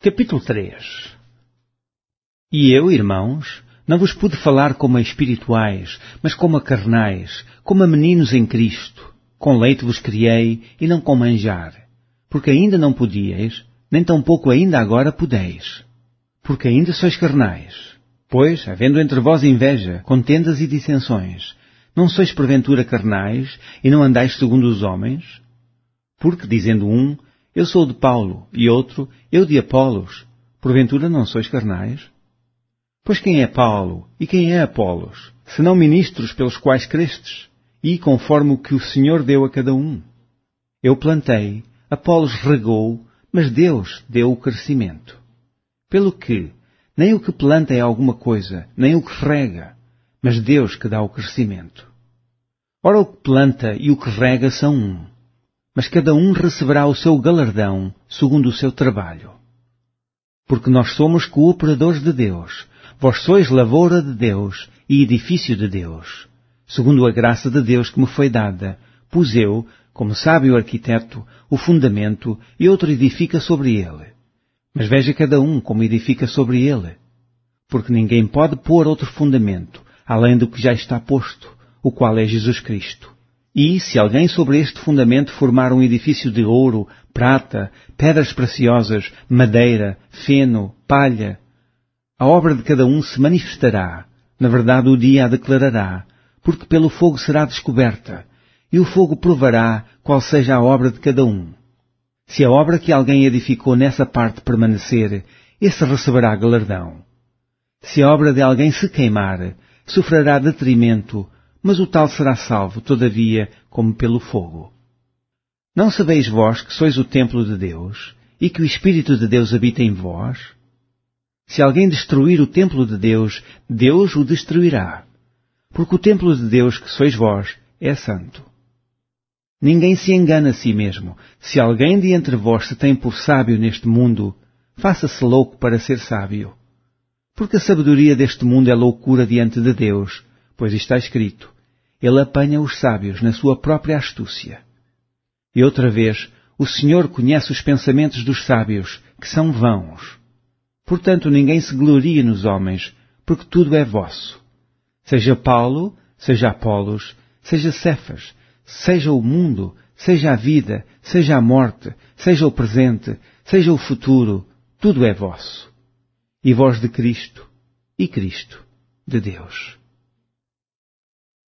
Capítulo 3 E eu, irmãos, não vos pude falar como a espirituais, mas como a carnais, como a meninos em Cristo. Com leite vos criei, e não com manjar, porque ainda não podíeis, nem tampouco ainda agora podeis, porque ainda sois carnais. Pois, havendo entre vós inveja, contendas e dissensões, não sois porventura carnais, e não andais segundo os homens? Porque, dizendo um, eu sou de Paulo, e outro, eu de Apolos. Porventura não sois carnais? Pois quem é Paulo e quem é Apolos, senão ministros pelos quais crestes, e conforme o que o Senhor deu a cada um? Eu plantei, Apolos regou, mas Deus deu o crescimento. Pelo que, nem o que planta é alguma coisa, nem o que rega, mas Deus que dá o crescimento. Ora, o que planta e o que rega são um mas cada um receberá o seu galardão segundo o seu trabalho. Porque nós somos cooperadores de Deus, vós sois lavoura de Deus e edifício de Deus. Segundo a graça de Deus que me foi dada, pus eu, como sábio arquiteto, o fundamento e outro edifica sobre ele. Mas veja cada um como edifica sobre ele. Porque ninguém pode pôr outro fundamento, além do que já está posto, o qual é Jesus Cristo. E, se alguém sobre este fundamento formar um edifício de ouro, prata, pedras preciosas, madeira, feno, palha, a obra de cada um se manifestará. Na verdade, o dia a declarará, porque pelo fogo será descoberta, e o fogo provará qual seja a obra de cada um. Se a obra que alguém edificou nessa parte permanecer, esse receberá galardão. Se a obra de alguém se queimar, sofrerá detrimento, mas o tal será salvo, todavia, como pelo fogo. Não sabeis vós que sois o templo de Deus e que o Espírito de Deus habita em vós? Se alguém destruir o templo de Deus, Deus o destruirá, porque o templo de Deus que sois vós é santo. Ninguém se engana a si mesmo. Se alguém de entre vós se tem por sábio neste mundo, faça-se louco para ser sábio. Porque a sabedoria deste mundo é loucura diante de Deus, pois está escrito: ele apanha os sábios na sua própria astúcia. E outra vez, o Senhor conhece os pensamentos dos sábios, que são vãos. Portanto, ninguém se glorie nos homens, porque tudo é vosso. Seja Paulo, seja Apolos, seja Cefas, seja o mundo, seja a vida, seja a morte, seja o presente, seja o futuro, tudo é vosso. E vós de Cristo, e Cristo de Deus.